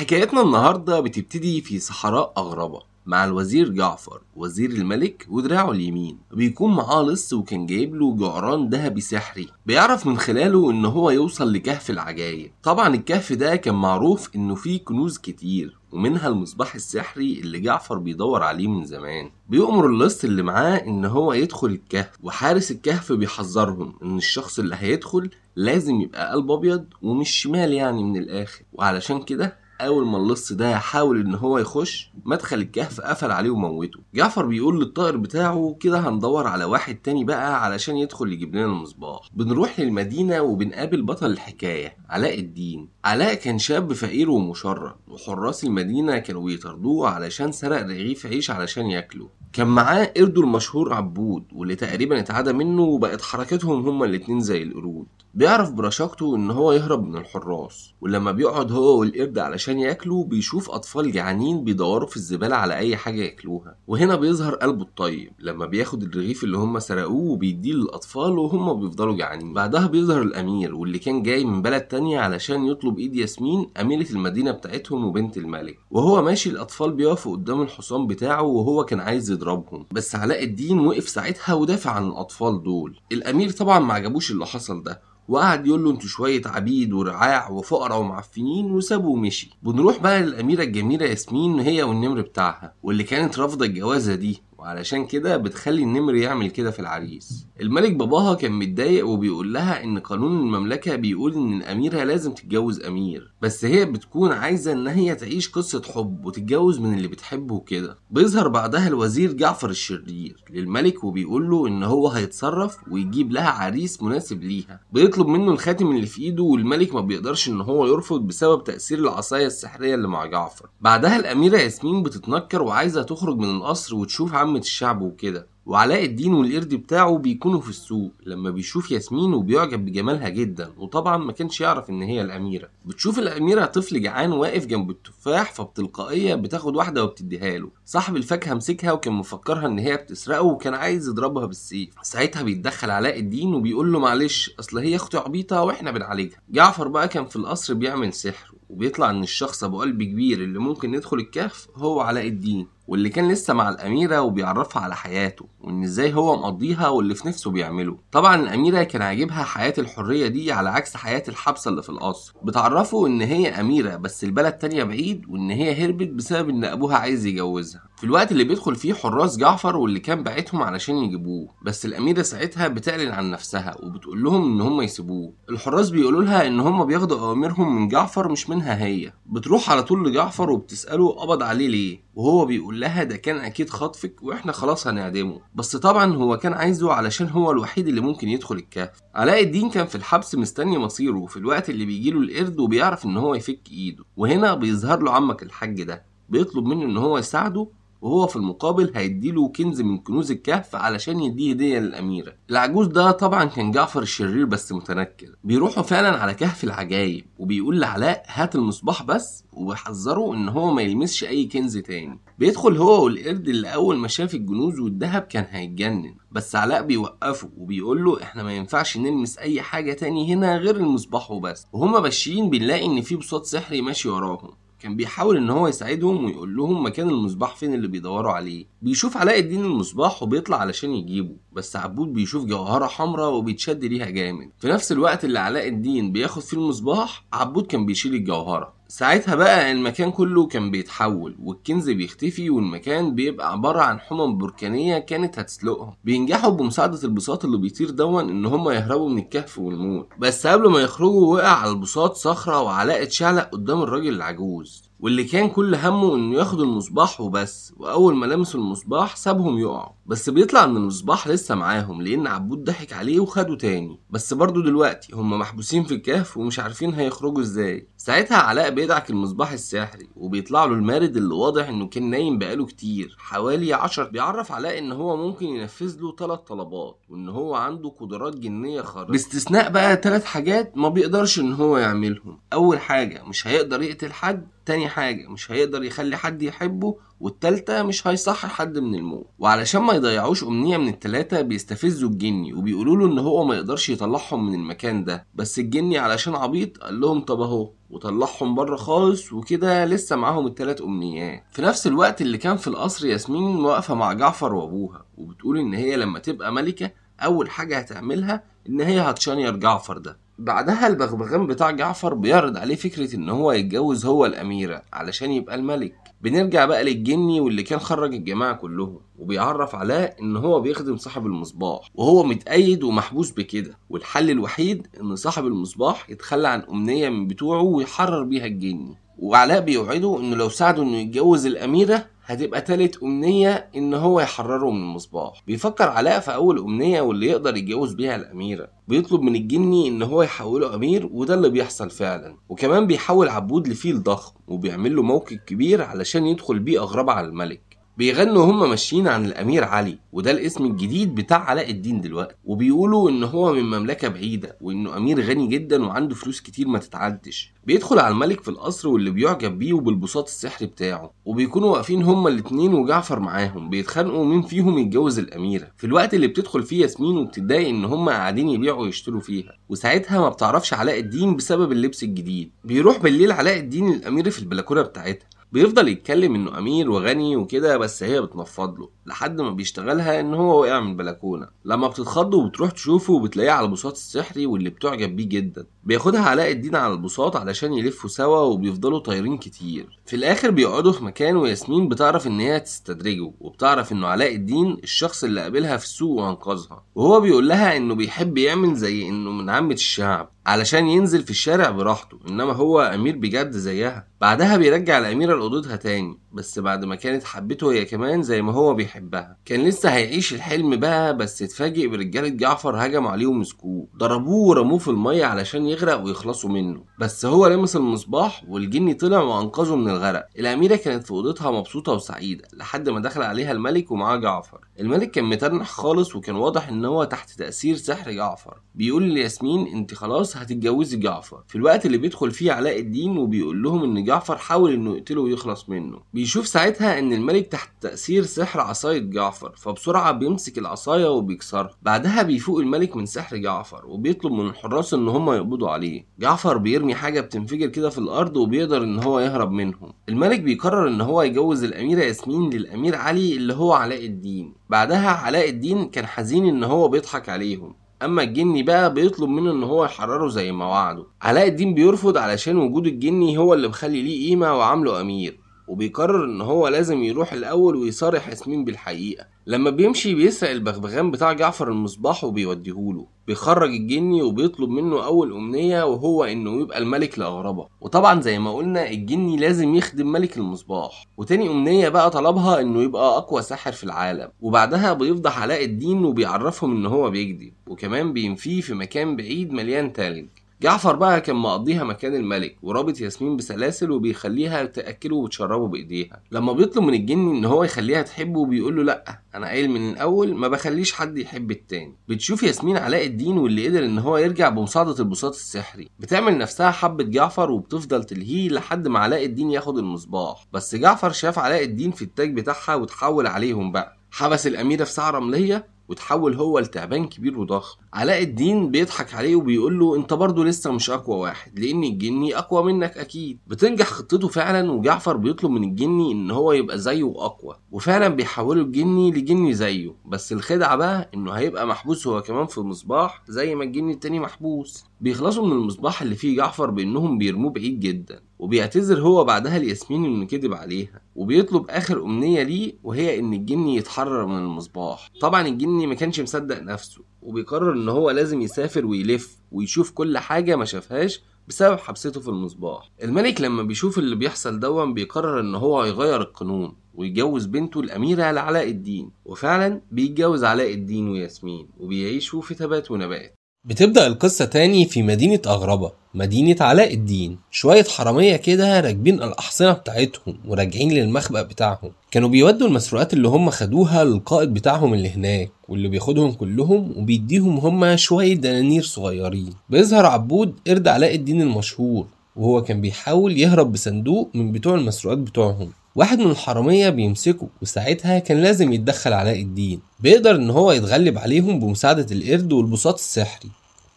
حكايتنا النهاردة بتبتدي في صحراء أغربة مع الوزير جعفر وزير الملك ودراعه اليمين بيكون معاه لص وكان جايب له جعران ذهبي سحري بيعرف من خلاله ان هو يوصل لكهف العجايب طبعا الكهف ده كان معروف انه فيه كنوز كتير ومنها المصباح السحري اللي جعفر بيدور عليه من زمان بيؤمر اللص اللي معاه ان هو يدخل الكهف وحارس الكهف بيحذرهم ان الشخص اللي هيدخل لازم يبقى قلب ابيض ومش شمال يعني من الاخر وعلشان كده اول ما اللص ده حاول ان هو يخش مدخل الكهف قفل عليه وموته جعفر بيقول للطائر بتاعه كده هندور على واحد تاني بقى علشان يدخل يجيب لنا المصباح بنروح للمدينه وبنقابل بطل الحكايه علاء الدين علاء كان شاب فقير ومشرد وحراس المدينه كانوا بيطردوه علشان سرق رغيف عيش علشان ياكله كان معاه قرده المشهور عبود واللي تقريبا اتعدى منه وبقت حركتهم هما الاتنين زي القرود بيعرف برشاقته ان هو يهرب من الحراس ولما بيقعد هو والقرد علشان ياكلوا بيشوف اطفال جعانين بيدوروا في الزباله على اي حاجه ياكلوها وهنا بيظهر قلبه الطيب لما بياخد الرغيف اللي هم سرقوه وبيديه للاطفال وهم بيفضلوا جعانين بعدها بيظهر الامير واللي كان جاي من بلد تانية علشان يطلب ايد ياسمين اميره المدينه بتاعتهم وبنت الملك وهو ماشي الاطفال بيقفوا قدام الحصان بتاعه وهو كان عايز يضربهم بس علاء الدين وقف ساعتها ودافع عن الاطفال دول الامير طبعا ما عجبوش اللي حصل ده وقعد يقول له انتوا شويه عبيد ورعاع وفقراء ومعفنين وسابه ومشي بنروح بقى للاميره الجميله ياسمين هي والنمر بتاعها واللي كانت رافضه الجوازه دي وعلشان كده بتخلي النمر يعمل كده في العريس الملك باباها كان متضايق وبيقول لها ان قانون المملكه بيقول ان الاميره لازم تتجوز امير بس هي بتكون عايزة إن هي تعيش قصة حب وتتجوز من اللي بتحبه وكده بيظهر بعدها الوزير جعفر الشرير للملك وبيقول له إن هو هيتصرف ويجيب لها عريس مناسب ليها بيطلب منه الخاتم اللي في إيده والملك ما بيقدرش إن هو يرفض بسبب تأثير العصاية السحرية اللي مع جعفر بعدها الأميرة ياسمين بتتنكر وعايزة تخرج من القصر وتشوف عامة الشعب وكده وعلاء الدين والقرد بتاعه بيكونوا في السوق لما بيشوف ياسمين وبيعجب بجمالها جدا وطبعا ما كانش يعرف ان هي الاميره بتشوف الاميره طفل جعان واقف جنب التفاح فبتلقائيه بتاخد واحده وبتديها له صاحب الفاكهه مسكها وكان مفكرها ان هي بتسرقه وكان عايز يضربها بالسيف ساعتها بيتدخل علاء الدين وبيقول له معلش اصل هي اختي عبيطه واحنا بنعالجها جعفر بقى كان في القصر بيعمل سحر وبيطلع ان الشخص ابو قلب كبير اللي ممكن يدخل الكهف هو علاء الدين واللي كان لسه مع الأميرة وبيعرفها على حياته وإن إزاي هو مقضيها واللي في نفسه بيعمله طبعا الأميرة كان عاجبها حياة الحرية دي على عكس حياة الحبسة اللي في القصر بتعرفه إن هي أميرة بس البلد تانية بعيد وإن هي هربت بسبب إن أبوها عايز يجوزها في الوقت اللي بيدخل فيه حراس جعفر واللي كان بعتهم علشان يجيبوه بس الأميرة ساعتها بتعلن عن نفسها وبتقول لهم إن هم يسيبوه الحراس بيقولوا لها إن هم بياخدوا أوامرهم من جعفر مش منها هي بتروح على طول لجعفر وبتسأله قبض عليه ليه وهو بيقول كلها ده كان اكيد خطفك واحنا خلاص هنعدمه بس طبعا هو كان عايزه علشان هو الوحيد اللي ممكن يدخل الكهف علاء الدين كان في الحبس مستني مصيره في الوقت اللي بيجيله القرد وبيعرف ان هو يفك ايده وهنا بيظهر له عمك الحاج ده بيطلب منه ان هو يساعده وهو في المقابل هيديله كنز من كنوز الكهف علشان يديه هديه للاميره العجوز ده طبعا كان جعفر الشرير بس متنكر بيروحوا فعلا على كهف العجايب وبيقول لعلاء هات المصباح بس وبيحذره ان هو ما يلمسش اي كنز تاني بيدخل هو والقرد اللي اول ما شاف الجنوز والذهب كان هيتجنن بس علاء بيوقفه وبيقول له احنا ما ينفعش نلمس اي حاجه تاني هنا غير المصباح وبس وهما ماشيين بنلاقي ان في بساط سحري ماشي وراهم كان بيحاول ان هو يساعدهم ويقول لهم مكان المصباح فين اللي بيدوروا عليه بيشوف علاء الدين المصباح وبيطلع علشان يجيبه بس عبود بيشوف جوهره حمراء وبيتشد ليها جامد في نفس الوقت اللي علاء الدين بياخد فيه المصباح عبود كان بيشيل الجوهره ساعتها بقى المكان كله كان بيتحول والكنز بيختفي والمكان بيبقى عبارة عن حمم بركانية كانت هتسلقهم بينجحوا بمساعدة البساط اللي بيطير دون ان هم يهربوا من الكهف والموت بس قبل ما يخرجوا وقع على البساط صخرة وعلاقة شعلق قدام الراجل العجوز واللي كان كل همه انه ياخد المصباح وبس واول ما لمسوا المصباح سابهم يقعوا بس بيطلع ان المصباح لسه معاهم لان عبود ضحك عليه وخده تاني بس برضه دلوقتي هم محبوسين في الكهف ومش عارفين هيخرجوا ازاي ساعتها علاء بيدعك المصباح السحري وبيطلع له المارد اللي واضح انه كان نايم بقاله كتير حوالي عشر بيعرف علاء ان هو ممكن ينفذ له ثلاث طلبات وان هو عنده قدرات جنيه خارقه باستثناء بقى ثلاث حاجات ما بيقدرش ان هو يعملهم اول حاجه مش هيقدر يقتل حد تاني حاجه مش هيقدر يخلي حد يحبه والتالتة مش هيصحي حد من الموت وعلشان ما يضيعوش أمنية من التلاتة بيستفزوا الجني وبيقولوا له إن هو ما يقدرش يطلعهم من المكان ده بس الجني علشان عبيط قال لهم طب أهو وطلعهم بره خالص وكده لسه معاهم التلات امنيات في نفس الوقت اللي كان في القصر ياسمين واقفه مع جعفر وابوها وبتقول ان هي لما تبقى ملكه اول حاجه هتعملها ان هي هتشنير جعفر ده بعدها البغبغان بتاع جعفر بيعرض عليه فكرة إن هو يتجوز هو الأميرة علشان يبقى الملك بنرجع بقى للجني واللي كان خرج الجماعة كلهم وبيعرف علاء ان هو بيخدم صاحب المصباح وهو متأيد ومحبوس بكده والحل الوحيد ان صاحب المصباح يتخلى عن امنية من بتوعه ويحرر بيها الجني وعلاء بيوعده انه لو ساعده انه يتجوز الاميره هتبقى تالت امنيه ان هو يحرره من المصباح بيفكر علاء في اول امنيه واللي يقدر يتجوز بيها الاميره بيطلب من الجني ان هو يحوله امير وده اللي بيحصل فعلا وكمان بيحول عبود لفيل ضخم وبيعمل له موكب كبير علشان يدخل بيه اغربه على الملك بيغنوا هم ماشيين عن الامير علي وده الاسم الجديد بتاع علاء الدين دلوقتي وبيقولوا ان هو من مملكه بعيده وانه امير غني جدا وعنده فلوس كتير ما تتعدش بيدخل على الملك في القصر واللي بيعجب بيه وبالبساط السحري بتاعه وبيكونوا واقفين هما الاتنين وجعفر معاهم بيتخانقوا مين فيهم يتجوز الاميره في الوقت اللي بتدخل فيه ياسمين وبتتضايق ان هما قاعدين يبيعوا ويشتروا فيها وساعتها ما بتعرفش علاء الدين بسبب اللبس الجديد بيروح بالليل علاء الدين الاميره في البلكونه بتاعتها بيفضل يتكلم انه امير وغني وكده بس هي بتنفض له لحد ما بيشتغلها ان هو وقع من البلكونه لما بتتخض وبتروح تشوفه وبتلاقيه على البساط السحري واللي بتعجب بيه جدا بياخدها علاء الدين على البساط علشان يلفوا سوا وبيفضلوا طايرين كتير في الاخر بيقعدوا في مكان وياسمين بتعرف ان هي تستدرجه وبتعرف انه علاء الدين الشخص اللي قابلها في السوق وانقذها وهو بيقول لها انه بيحب يعمل زي انه من عامه الشعب علشان ينزل في الشارع براحته انما هو امير بجد زيها بعدها بيرجع الاميره لاوضتها تاني بس بعد ما كانت حبته هي كمان زي ما هو بيحبها كان لسه هيعيش الحلم بقى بس اتفاجئ برجالة جعفر هجموا عليه ومسكوه ضربوه ورموه في المية علشان يغرق ويخلصوا منه بس هو لمس المصباح والجني طلع وانقذه من الغرق الأميرة كانت في أوضتها مبسوطة وسعيدة لحد ما دخل عليها الملك ومعاه جعفر الملك كان متنح خالص وكان واضح ان هو تحت تأثير سحر جعفر بيقول لياسمين انت خلاص هتتجوزي جعفر في الوقت اللي بيدخل فيه علاء الدين وبيقول لهم ان جعفر حاول انه يقتله ويخلص منه بيشوف ساعتها ان الملك تحت تأثير سحر عصاية جعفر فبسرعة بيمسك العصاية وبيكسرها بعدها بيفوق الملك من سحر جعفر وبيطلب من الحراس ان هم يقبضوا عليه جعفر بيرمي حاجة بتنفجر كده في الارض وبيقدر ان هو يهرب منهم الملك بيقرر ان هو يجوز الاميرة ياسمين للامير علي اللي هو علاء الدين بعدها علاء الدين كان حزين ان هو بيضحك عليهم اما الجني بقى بيطلب منه ان هو يحرره زي ما وعده علاء الدين بيرفض علشان وجود الجني هو اللي مخلي ليه قيمه وعامله امير وبيقرر ان هو لازم يروح الاول ويصارح ياسمين بالحقيقه لما بيمشي بيسرق البغبغان بتاع جعفر المصباح وبيوديهوله بيخرج الجني وبيطلب منه اول امنيه وهو انه يبقى الملك لاغربه وطبعا زي ما قلنا الجني لازم يخدم ملك المصباح وتاني امنيه بقى طلبها انه يبقى اقوى ساحر في العالم وبعدها بيفضح علاء الدين وبيعرفهم ان هو بيكذب وكمان بينفيه في مكان بعيد مليان تلج جعفر بقى كان مقضيها مكان الملك ورابط ياسمين بسلاسل وبيخليها تاكله وتشربه بايديها لما بيطلب من الجن ان هو يخليها تحبه بيقول له لا انا قايل من الاول ما بخليش حد يحب التاني بتشوف ياسمين علاء الدين واللي قدر ان هو يرجع بمساعده البساط السحري بتعمل نفسها حبه جعفر وبتفضل تلهيه لحد ما علاء الدين ياخد المصباح بس جعفر شاف علاء الدين في التاج بتاعها وتحول عليهم بقى حبس الأميرة في ساعة رملية وتحول هو لتعبان كبير وضخم علاء الدين بيضحك عليه وبيقول له انت برضه لسه مش اقوى واحد لان الجني اقوى منك اكيد بتنجح خطته فعلا وجعفر بيطلب من الجني ان هو يبقى زيه واقوى وفعلا بيحولوا الجني لجني زيه بس الخدعه بقى انه هيبقى محبوس هو كمان في مصباح زي ما الجني التاني محبوس بيخلصوا من المصباح اللي فيه جعفر بانهم بيرموه بعيد جدا وبيعتذر هو بعدها لياسمين انه كذب عليها وبيطلب اخر امنيه ليه وهي ان الجني يتحرر من المصباح طبعا الجني ما كانش مصدق نفسه وبيقرر ان هو لازم يسافر ويلف ويشوف كل حاجه ما شافهاش بسبب حبسته في المصباح الملك لما بيشوف اللي بيحصل دون بيقرر ان هو يغير القانون ويتجوز بنته الأميرة علاء الدين وفعلا بيتجوز علاء الدين وياسمين وبيعيشوا في تبات ونبات بتبدأ القصة تاني في مدينة أغربة مدينة علاء الدين شوية حرامية كده راكبين الأحصنة بتاعتهم وراجعين للمخبأ بتاعهم كانوا بيودوا المسروقات اللي هم خدوها للقائد بتاعهم اللي هناك واللي بياخدهم كلهم وبيديهم هم شوية دنانير صغيرين بيظهر عبود قرد علاء الدين المشهور وهو كان بيحاول يهرب بصندوق من بتوع المسروقات بتوعهم واحد من الحرامية بيمسكه وساعتها كان لازم يتدخل علاء الدين بيقدر ان هو يتغلب عليهم بمساعدة القرد والبساط السحري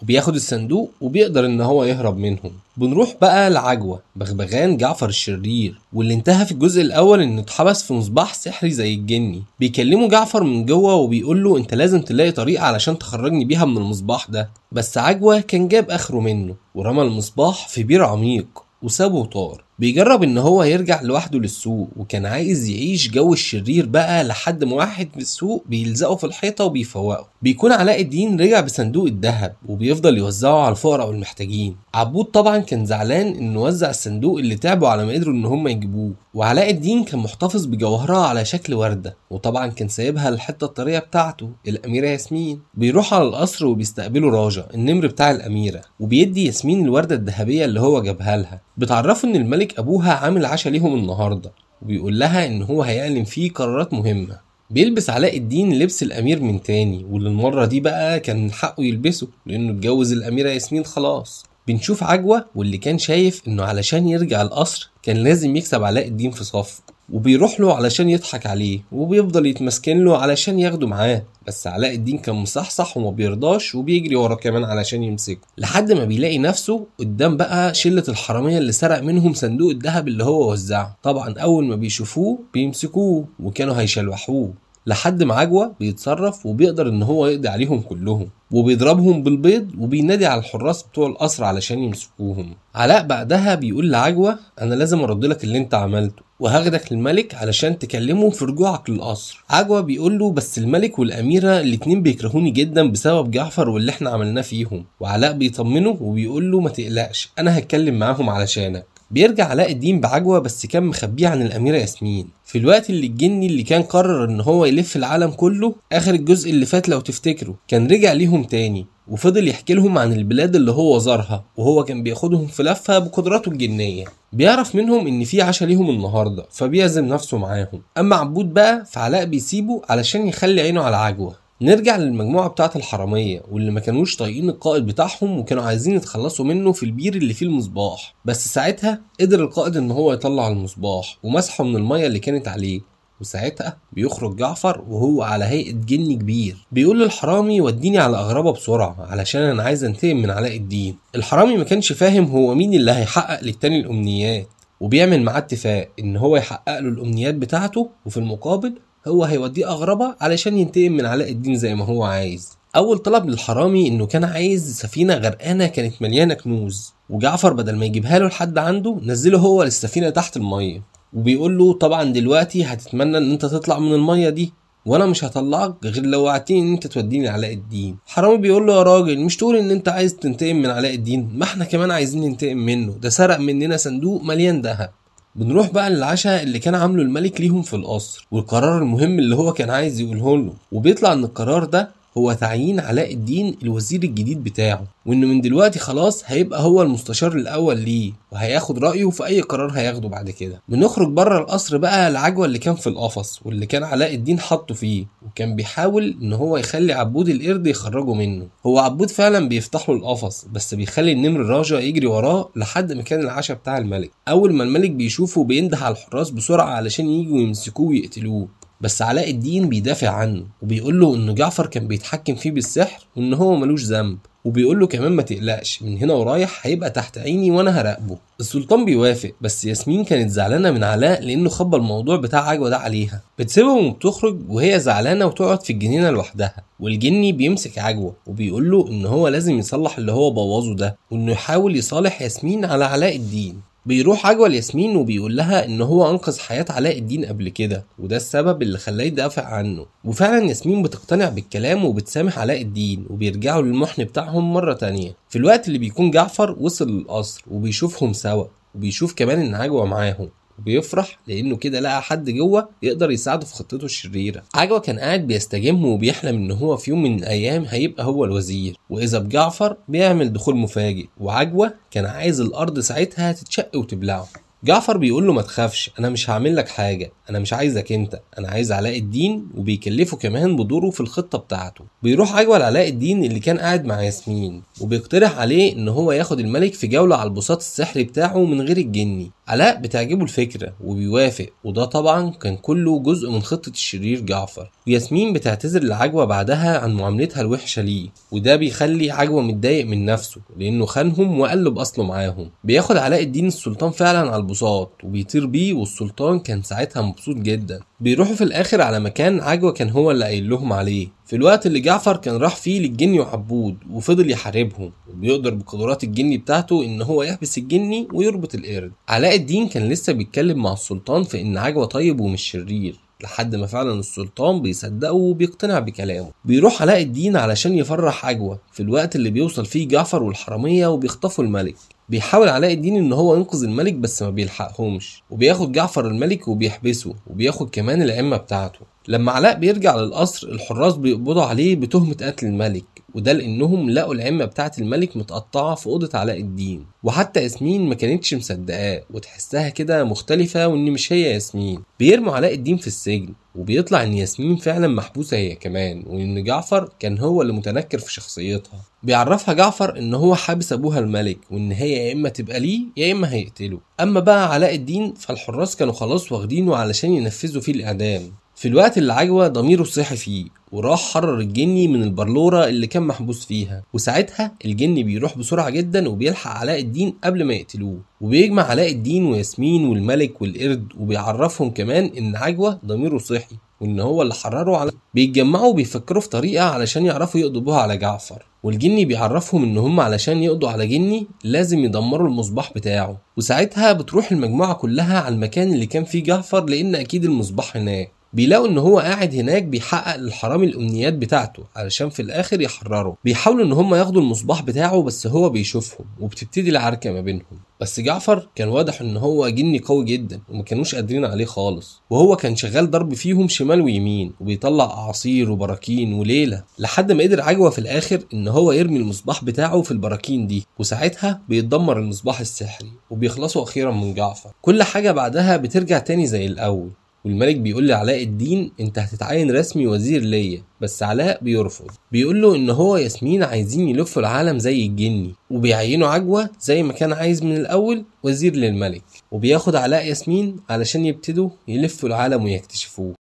وبياخد الصندوق وبيقدر ان هو يهرب منهم بنروح بقى لعجوة بغبغان جعفر الشرير واللي انتهى في الجزء الاول انه اتحبس في مصباح سحري زي الجني بيكلمه جعفر من جوه وبيقول له انت لازم تلاقي طريقه علشان تخرجني بيها من المصباح ده بس عجوة كان جاب اخره منه ورمى المصباح في بير عميق وسابه وطار بيجرب ان هو يرجع لوحده للسوق وكان عايز يعيش جو الشرير بقى لحد ما واحد في السوق بيلزقه في الحيطه وبيفوقه بيكون علاء الدين رجع بصندوق الذهب وبيفضل يوزعه على الفقراء والمحتاجين عبود طبعا كان زعلان انه وزع الصندوق اللي تعبوا على ما قدروا ان هم يجيبوه وعلاء الدين كان محتفظ بجوهرها على شكل ورده وطبعا كان سايبها للحته الطريه بتاعته الاميره ياسمين بيروح على القصر وبيستقبله راجا النمر بتاع الاميره وبيدي ياسمين الورده الذهبيه اللي هو جابها لها بتعرفه ان الملك أبوها عامل عشاء ليهم النهاردة وبيقول لها إن هو هيعلن فيه قرارات مهمة بيلبس علاء الدين لبس الأمير من تاني وللمرة دي بقى كان حقه يلبسه لأنه اتجوز الأميرة ياسمين خلاص بنشوف عجوة واللي كان شايف إنه علشان يرجع القصر كان لازم يكسب علاء الدين في صفه وبيروح له علشان يضحك عليه وبيفضل يتمسكن له علشان ياخده معاه بس علاء الدين كان مصحصح وما بيرضاش وبيجري وراه كمان علشان يمسكه لحد ما بيلاقي نفسه قدام بقى شله الحراميه اللي سرق منهم صندوق الذهب اللي هو وزعه طبعا اول ما بيشوفوه بيمسكوه وكانوا هيشلوحوه لحد ما عجوة بيتصرف وبيقدر ان هو يقضي عليهم كلهم وبيضربهم بالبيض وبينادي على الحراس بتوع القصر علشان يمسكوهم علاء بعدها بيقول لعجوة انا لازم ارد لك اللي انت عملته وهاخدك للملك علشان تكلمه في رجوعك للقصر عجوة بيقول له بس الملك والأميرة الاتنين بيكرهوني جدا بسبب جعفر واللي احنا عملناه فيهم وعلاء بيطمنه وبيقول له ما تقلقش أنا هتكلم معاهم علشانك بيرجع علاء الدين بعجوة بس كان مخبيه عن الأميرة ياسمين في الوقت اللي الجني اللي كان قرر إن هو يلف العالم كله آخر الجزء اللي فات لو تفتكروا كان رجع ليهم تاني وفضل يحكي لهم عن البلاد اللي هو زارها وهو كان بياخدهم في لفة بقدراته الجنية بيعرف منهم ان في عشاء ليهم النهارده فبيعزم نفسه معاهم اما عبود بقى فعلاء بيسيبه علشان يخلي عينه على عجوه نرجع للمجموعة بتاعة الحرامية واللي ما كانوش طايقين القائد بتاعهم وكانوا عايزين يتخلصوا منه في البير اللي فيه المصباح بس ساعتها قدر القائد ان هو يطلع المصباح ومسحه من المية اللي كانت عليه وساعتها بيخرج جعفر وهو على هيئة جن كبير بيقول للحرامي وديني على أغربة بسرعة علشان أنا عايز أنتقم من علاء الدين الحرامي ما كانش فاهم هو مين اللي هيحقق للتاني الأمنيات وبيعمل معاه اتفاق ان هو يحقق له الامنيات بتاعته وفي المقابل هو هيوديه أغربة علشان ينتقم من علاء الدين زي ما هو عايز أول طلب للحرامي إنه كان عايز سفينة غرقانة كانت مليانة كنوز وجعفر بدل ما يجيبها له لحد عنده نزله هو للسفينة تحت المية وبيقول له طبعا دلوقتي هتتمنى إن أنت تطلع من المية دي وانا مش هطلعك غير لو وعدتني ان انت توديني علاء الدين حرامي بيقول له يا راجل مش تقول ان انت عايز تنتقم من علاء الدين ما احنا كمان عايزين ننتقم منه ده سرق مننا صندوق مليان ذهب بنروح بقى للعشاء اللي كان عامله الملك ليهم في القصر والقرار المهم اللي هو كان عايز يقوله له وبيطلع ان القرار ده هو تعيين علاء الدين الوزير الجديد بتاعه وانه من دلوقتي خلاص هيبقى هو المستشار الاول ليه وهياخد رايه في اي قرار هياخده بعد كده بنخرج بره القصر بقى العجوه اللي كان في القفص واللي كان علاء الدين حاطه فيه وكان بيحاول ان هو يخلي عبود القرد يخرجه منه هو عبود فعلا بيفتح له القفص بس بيخلي النمر الراجع يجري وراه لحد مكان العشاء بتاع الملك اول ما الملك بيشوفه بينده على الحراس بسرعه علشان يجوا يمسكوه ويقتلوه بس علاء الدين بيدافع عنه وبيقول له إن جعفر كان بيتحكم فيه بالسحر وإن هو ملوش ذنب وبيقول له كمان ما تقلقش من هنا ورايح هيبقى تحت عيني وانا هراقبه السلطان بيوافق بس ياسمين كانت زعلانه من علاء لانه خبى الموضوع بتاع عجوه ده عليها بتسيبهم وبتخرج وهي زعلانه وتقعد في الجنينه لوحدها والجني بيمسك عجوه وبيقول له ان هو لازم يصلح اللي هو بوظه ده وانه يحاول يصالح ياسمين على علاء الدين بيروح عجوة لياسمين وبيقول لها ان هو انقذ حياة علاء الدين قبل كده وده السبب اللي خلاه يدافع عنه وفعلا ياسمين بتقتنع بالكلام وبتسامح علاء الدين وبيرجعوا للمحن بتاعهم مرة تانية في الوقت اللي بيكون جعفر وصل للقصر وبيشوفهم سوا وبيشوف كمان ان عجوة معاهم وبيفرح لانه كده لقى حد جوه يقدر يساعده في خطته الشريره عجوه كان قاعد بيستجم وبيحلم ان هو في يوم من الايام هيبقى هو الوزير واذا بجعفر بيعمل دخول مفاجئ وعجوه كان عايز الارض ساعتها تتشق وتبلعه جعفر بيقول له ما تخافش انا مش هعمل لك حاجه انا مش عايزك انت انا عايز علاء الدين وبيكلفه كمان بدوره في الخطه بتاعته بيروح عجوه لعلاء الدين اللي كان قاعد مع ياسمين وبيقترح عليه ان هو ياخد الملك في جوله على البساط السحري بتاعه من غير الجني علاء بتعجبه الفكرة وبيوافق وده طبعا كان كله جزء من خطة الشرير جعفر وياسمين بتعتذر لعجوة بعدها عن معاملتها الوحشة ليه وده بيخلي عجوة متضايق من نفسه لأنه خانهم وقلب أصله معاهم بياخد علاء الدين السلطان فعلا على البساط وبيطير بيه والسلطان كان ساعتها مبسوط جدا بيروحوا في الآخر على مكان عجوة كان هو اللي قايل لهم عليه في الوقت اللي جعفر كان راح فيه للجني وعبود وفضل يحاربهم وبيقدر بقدرات الجني بتاعته ان هو يحبس الجني ويربط القرد علاء الدين كان لسه بيتكلم مع السلطان في ان عجوة طيب ومش شرير لحد ما فعلا السلطان بيصدقه وبيقتنع بكلامه بيروح علاء الدين علشان يفرح عجوة في الوقت اللي بيوصل فيه جعفر والحرامية وبيخطفوا الملك بيحاول علاء الدين ان هو ينقذ الملك بس ما بيلحقهمش وبياخد جعفر الملك وبيحبسه وبياخد كمان العمة بتاعته لما علاء بيرجع للقصر الحراس بيقبضوا عليه بتهمة قتل الملك وده لأنهم لقوا العمة بتاعة الملك متقطعة في أوضة علاء الدين وحتى ياسمين ما كانتش مصدقاه وتحسها كده مختلفة وإن مش هي ياسمين بيرموا علاء الدين في السجن وبيطلع إن ياسمين فعلا محبوسة هي كمان وإن جعفر كان هو اللي متنكر في شخصيتها بيعرفها جعفر إن هو حابس أبوها الملك وإن هي يا إما تبقى ليه يا إما هيقتله أما بقى علاء الدين فالحراس كانوا خلاص واخدينه علشان ينفذوا فيه الإعدام في الوقت اللي عجوة ضميره صحي فيه وراح حرر الجني من البرلورة اللي كان محبوس فيها وساعتها الجني بيروح بسرعة جدا وبيلحق علاء الدين قبل ما يقتلوه وبيجمع علاء الدين وياسمين والملك والقرد وبيعرفهم كمان ان عجوة ضميره صحي وان هو اللي حرره على بيتجمعوا وبيفكروا في طريقة علشان يعرفوا يقضوا بها على جعفر والجني بيعرفهم ان هم علشان يقضوا على جني لازم يدمروا المصباح بتاعه وساعتها بتروح المجموعة كلها على المكان اللي كان فيه جعفر لان اكيد المصباح هناك بيلاقوا ان هو قاعد هناك بيحقق للحرامي الامنيات بتاعته علشان في الاخر يحرره بيحاولوا ان هم ياخدوا المصباح بتاعه بس هو بيشوفهم وبتبتدي العركه ما بينهم بس جعفر كان واضح ان هو جني قوي جدا وما كانوش قادرين عليه خالص وهو كان شغال ضرب فيهم شمال ويمين وبيطلع اعاصير وبراكين وليله لحد ما قدر عجوه في الاخر ان هو يرمي المصباح بتاعه في البراكين دي وساعتها بيتدمر المصباح السحري وبيخلصوا اخيرا من جعفر كل حاجه بعدها بترجع تاني زي الاول والملك بيقول لعلاء الدين انت هتتعين رسمي وزير ليا بس علاء بيرفض بيقول له ان هو ياسمين عايزين يلفوا العالم زي الجني وبيعينوا عجوه زي ما كان عايز من الاول وزير للملك وبياخد علاء ياسمين علشان يبتدوا يلفوا العالم ويكتشفوه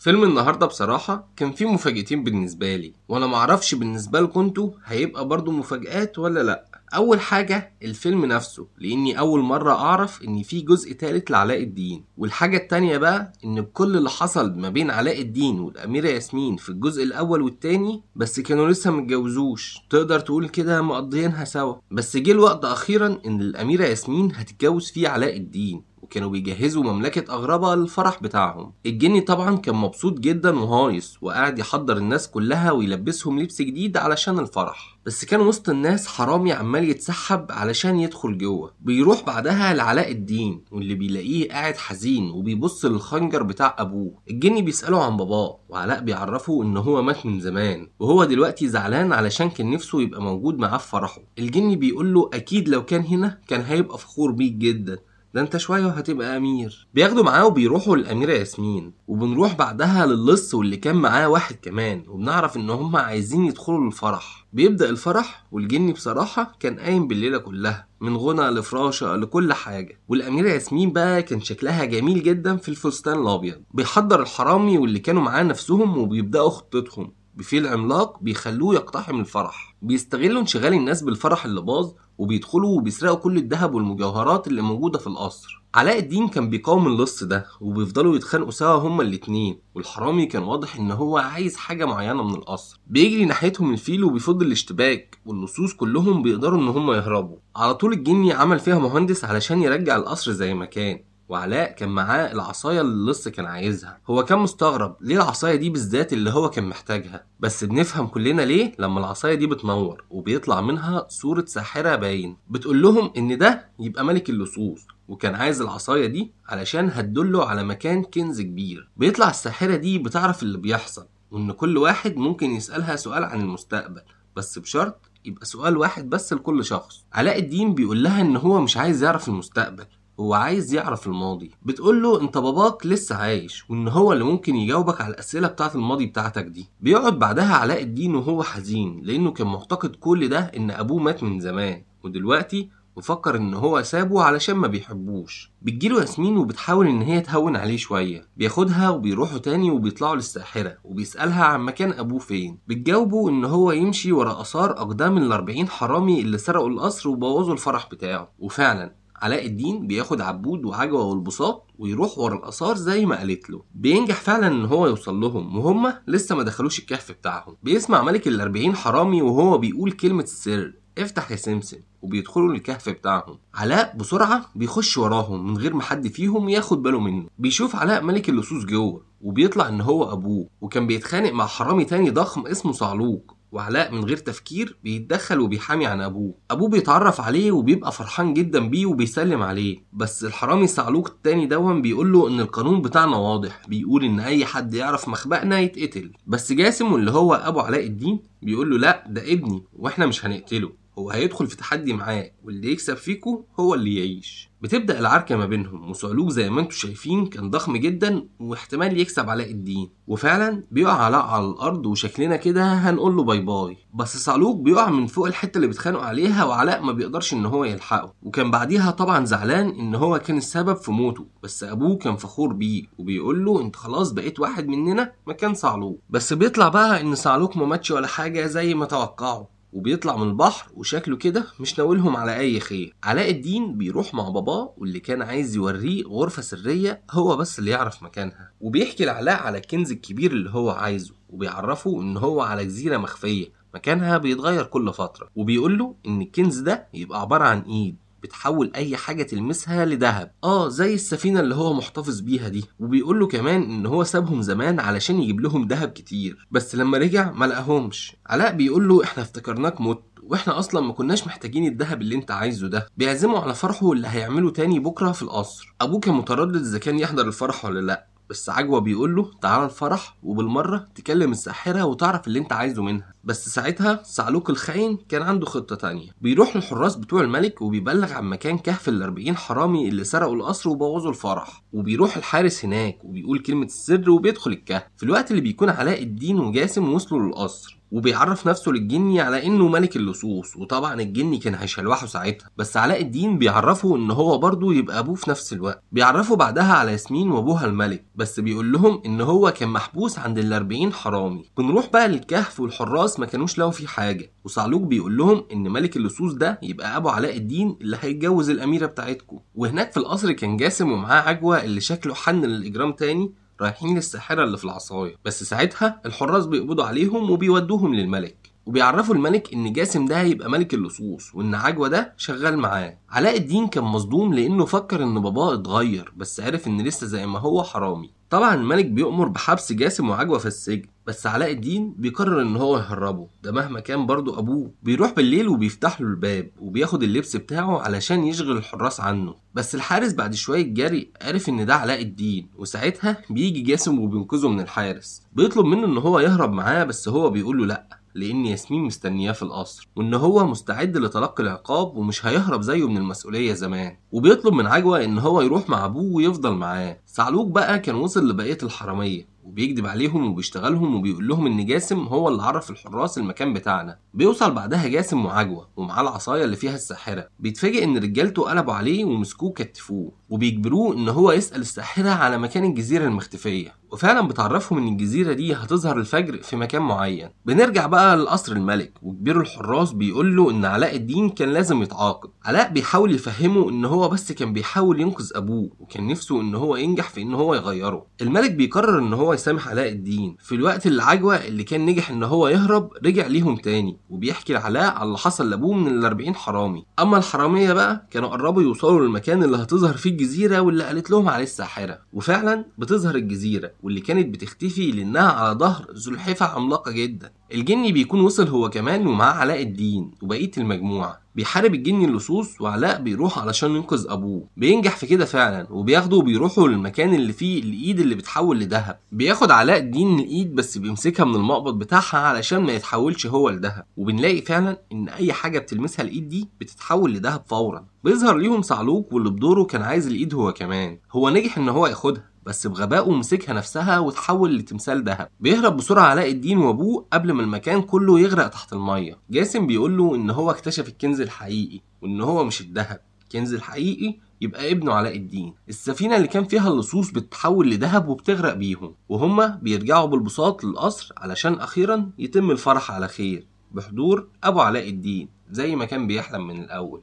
فيلم النهارده بصراحة كان فيه مفاجأتين بالنسبة لي وأنا معرفش بالنسبة لكم انتوا هيبقى برضو مفاجآت ولا لأ اول حاجه الفيلم نفسه لاني اول مره اعرف ان في جزء تالت لعلاء الدين والحاجه التانية بقى ان بكل اللي حصل ما بين علاء الدين والاميره ياسمين في الجزء الاول والتاني بس كانوا لسه متجوزوش تقدر تقول كده مقضيينها سوا بس جه الوقت اخيرا ان الاميره ياسمين هتتجوز فيه علاء الدين وكانوا بيجهزوا مملكة أغربة للفرح بتاعهم الجني طبعا كان مبسوط جدا وهايص وقاعد يحضر الناس كلها ويلبسهم لبس جديد علشان الفرح بس كان وسط الناس حرامي عمال يتسحب علشان يدخل جوه بيروح بعدها لعلاء الدين واللي بيلاقيه قاعد حزين وبيبص للخنجر بتاع ابوه الجني بيساله عن باباه وعلاء بيعرفه ان هو مات من زمان وهو دلوقتي زعلان علشان كان نفسه يبقى موجود معاه في فرحه الجني بيقول له اكيد لو كان هنا كان هيبقى فخور بيك جدا ده انت شويه وهتبقى امير بياخدوا معاه وبيروحوا للاميره ياسمين وبنروح بعدها للص واللي كان معاه واحد كمان وبنعرف ان هم عايزين يدخلوا الفرح بيبدا الفرح والجني بصراحه كان قايم بالليله كلها من غنى لفراشه لكل حاجه والاميره ياسمين بقى كان شكلها جميل جدا في الفستان الابيض بيحضر الحرامي واللي كانوا معاه نفسهم وبيبداوا خطتهم بفيل عملاق بيخلوه يقتحم الفرح بيستغلوا انشغال الناس بالفرح اللي باظ وبيدخلوا وبيسرقوا كل الذهب والمجوهرات اللي موجودة في القصر علاء الدين كان بيقاوم اللص ده وبيفضلوا يتخانقوا سوا هما الاتنين والحرامي كان واضح ان هو عايز حاجة معينة من القصر بيجري ناحيتهم الفيل وبيفض الاشتباك واللصوص كلهم بيقدروا ان هما يهربوا على طول الجني عمل فيها مهندس علشان يرجع القصر زي ما كان وعلاء كان معاه العصايه اللي لص كان عايزها هو كان مستغرب ليه العصايه دي بالذات اللي هو كان محتاجها بس بنفهم كلنا ليه لما العصايه دي بتنور وبيطلع منها صوره ساحره باين بتقول لهم ان ده يبقى ملك اللصوص وكان عايز العصايه دي علشان هتدله على مكان كنز كبير بيطلع الساحره دي بتعرف اللي بيحصل وان كل واحد ممكن يسالها سؤال عن المستقبل بس بشرط يبقى سؤال واحد بس لكل شخص علاء الدين بيقول لها ان هو مش عايز يعرف المستقبل هو عايز يعرف الماضي بتقول له انت باباك لسه عايش وان هو اللي ممكن يجاوبك على الاسئله بتاعه الماضي بتاعتك دي بيقعد بعدها علاء الدين وهو حزين لانه كان معتقد كل ده ان ابوه مات من زمان ودلوقتي مفكر ان هو سابه علشان ما بيحبوش بتجيله ياسمين وبتحاول ان هي تهون عليه شويه بياخدها وبيروحوا تاني وبيطلعوا للساحره وبيسالها عن مكان ابوه فين بتجاوبه ان هو يمشي ورا اثار اقدام ال40 حرامي اللي سرقوا القصر وبوظوا الفرح بتاعه وفعلا علاء الدين بياخد عبود وعجوه والبساط ويروح ورا الاثار زي ما قالت له بينجح فعلا ان هو يوصل لهم وهم لسه ما دخلوش الكهف بتاعهم بيسمع ملك الاربعين حرامي وهو بيقول كلمه السر افتح يا سمسم وبيدخلوا الكهف بتاعهم علاء بسرعه بيخش وراهم من غير ما حد فيهم ياخد باله منه بيشوف علاء ملك اللصوص جوه وبيطلع ان هو ابوه وكان بيتخانق مع حرامي تاني ضخم اسمه صعلوك وعلاء من غير تفكير بيتدخل وبيحامي عن ابوه ابوه بيتعرف عليه وبيبقى فرحان جدا بيه وبيسلم عليه بس الحرامي صعلوك التاني دون بيقول له ان القانون بتاعنا واضح بيقول ان اي حد يعرف مخبأنا يتقتل بس جاسم واللي هو ابو علاء الدين بيقول له لا ده ابني واحنا مش هنقتله هو هيدخل في تحدي معاه واللي يكسب فيكو هو اللي يعيش بتبدا العركه ما بينهم وسؤلوك زي ما انتم شايفين كان ضخم جدا واحتمال يكسب علاء الدين وفعلا بيقع علاء على الارض وشكلنا كده هنقول له باي باي بس صعلوك بيقع من فوق الحته اللي بيتخانقوا عليها وعلاء ما بيقدرش ان هو يلحقه وكان بعديها طبعا زعلان ان هو كان السبب في موته بس ابوه كان فخور بيه وبيقول له انت خلاص بقيت واحد مننا مكان صعلوك بس بيطلع بقى ان صعلوك ما ماتش ولا حاجه زي ما توقعوا وبيطلع من البحر وشكله كده مش ناولهم على اي خير علاء الدين بيروح مع باباه واللي كان عايز يوريه غرفه سريه هو بس اللي يعرف مكانها وبيحكي لعلاء على الكنز الكبير اللي هو عايزه وبيعرفه ان هو على جزيره مخفيه مكانها بيتغير كل فتره وبيقوله ان الكنز ده يبقى عباره عن ايد بتحول اي حاجه تلمسها لذهب اه زي السفينه اللي هو محتفظ بيها دي وبيقول له كمان ان هو سابهم زمان علشان يجيب لهم ذهب كتير بس لما رجع ما لقاهمش علاء بيقول له احنا افتكرناك مت واحنا اصلا ما كناش محتاجين الذهب اللي انت عايزه ده بيعزمه على فرحه اللي هيعمله تاني بكره في القصر ابوه كان متردد اذا كان يحضر الفرح ولا لا بس عجوة بيقول له تعالى الفرح وبالمرة تكلم الساحرة وتعرف اللي انت عايزه منها بس ساعتها صعلوك الخاين كان عنده خطة تانية بيروح للحراس بتوع الملك وبيبلغ عن مكان كهف الأربعين حرامي اللي سرقوا القصر وبوظوا الفرح وبيروح الحارس هناك وبيقول كلمة السر وبيدخل الكهف في الوقت اللي بيكون علاء الدين وجاسم وصلوا للقصر وبيعرف نفسه للجني على انه ملك اللصوص وطبعا الجني كان هيشلوحه ساعتها بس علاء الدين بيعرفه ان هو برضه يبقى ابوه في نفس الوقت بيعرفه بعدها على ياسمين وابوها الملك بس بيقول لهم ان هو كان محبوس عند ال 40 حرامي بنروح بقى للكهف والحراس ما كانوش لاقوا فيه حاجه وصعلوك بيقول لهم ان ملك اللصوص ده يبقى ابو علاء الدين اللي هيتجوز الاميره بتاعتكم وهناك في القصر كان جاسم ومعاه عجوه اللي شكله حن للاجرام تاني رايحين للساحره اللي في العصايه بس ساعتها الحراس بيقبضوا عليهم وبيودوهم للملك وبيعرفوا الملك ان جاسم ده هيبقى ملك اللصوص وان عجوه ده شغال معاه علاء الدين كان مصدوم لانه فكر ان باباه اتغير بس عرف ان لسه زي ما هو حرامي طبعا الملك بيأمر بحبس جاسم وعجوه في السجن بس علاء الدين بيقرر ان هو يهربه ده مهما كان برضه ابوه بيروح بالليل وبيفتح له الباب وبياخد اللبس بتاعه علشان يشغل الحراس عنه بس الحارس بعد شويه جري عرف ان ده علاء الدين وساعتها بيجي جاسم وبينقذه من الحارس بيطلب منه ان هو يهرب معاه بس هو بيقول له لا لان ياسمين مستنياه في القصر وان هو مستعد لتلقي العقاب ومش هيهرب زيه من المسؤوليه زمان وبيطلب من عجوه ان هو يروح مع ابوه ويفضل معاه سعلوك بقى كان وصل لبقيه الحراميه وبيكذب عليهم وبيشتغلهم وبيقول لهم ان جاسم هو اللي عرف الحراس المكان بتاعنا بيوصل بعدها جاسم وعجوه ومعاه العصايه اللي فيها الساحره بيتفاجئ ان رجالته قلبوا عليه ومسكوه كتفوه وبيجبروه ان هو يسال الساحره على مكان الجزيره المختفيه وفعلا بتعرفهم ان الجزيره دي هتظهر الفجر في مكان معين بنرجع بقى لقصر الملك وكبير الحراس بيقول له ان علاء الدين كان لازم يتعاقب علاء بيحاول يفهمه ان هو بس كان بيحاول ينقذ ابوه وكان نفسه ان هو ينجح في ان هو يغيره الملك بيقرر ان هو يسامح علاء الدين في الوقت اللي عجوة اللي كان نجح ان هو يهرب رجع ليهم تاني وبيحكي لعلاء على اللي حصل لابوه من ال40 حرامي اما الحراميه بقى كانوا قربوا يوصلوا للمكان اللي هتظهر فيه الجزيره واللي قالت لهم عليه الساحره وفعلا بتظهر الجزيره واللي كانت بتختفي لانها على ظهر زلحفه عملاقه جدا الجني بيكون وصل هو كمان ومعاه علاء الدين وبقية المجموعة بيحارب الجني اللصوص وعلاء بيروح علشان ينقذ أبوه بينجح في كده فعلا وبياخده وبيروحوا للمكان اللي فيه الإيد اللي بتحول لذهب بياخد علاء الدين الإيد بس بيمسكها من المقبض بتاعها علشان ما يتحولش هو لذهب وبنلاقي فعلا إن أي حاجة بتلمسها الإيد دي بتتحول لذهب فورا بيظهر ليهم صعلوك واللي بدوره كان عايز الإيد هو كمان هو نجح إن هو ياخدها بس بغبائه مسكها نفسها وتحول لتمثال ذهب بيهرب بسرعه علاء الدين وابوه قبل ما المكان كله يغرق تحت الميه جاسم بيقول له ان هو اكتشف الكنز الحقيقي وان هو مش الذهب الكنز الحقيقي يبقى ابنه علاء الدين السفينة اللي كان فيها اللصوص بتتحول لذهب وبتغرق بيهم وهما بيرجعوا بالبساط للقصر علشان أخيرا يتم الفرح على خير بحضور أبو علاء الدين زي ما كان بيحلم من الأول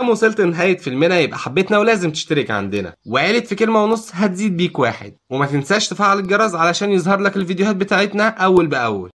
لما وصلت لنهاية فيلمنا يبقى حبيتنا ولازم تشترك عندنا وعيلة في كلمة ونص هتزيد بيك واحد وما تنساش تفعل الجرس علشان يظهر لك الفيديوهات بتاعتنا أول بأول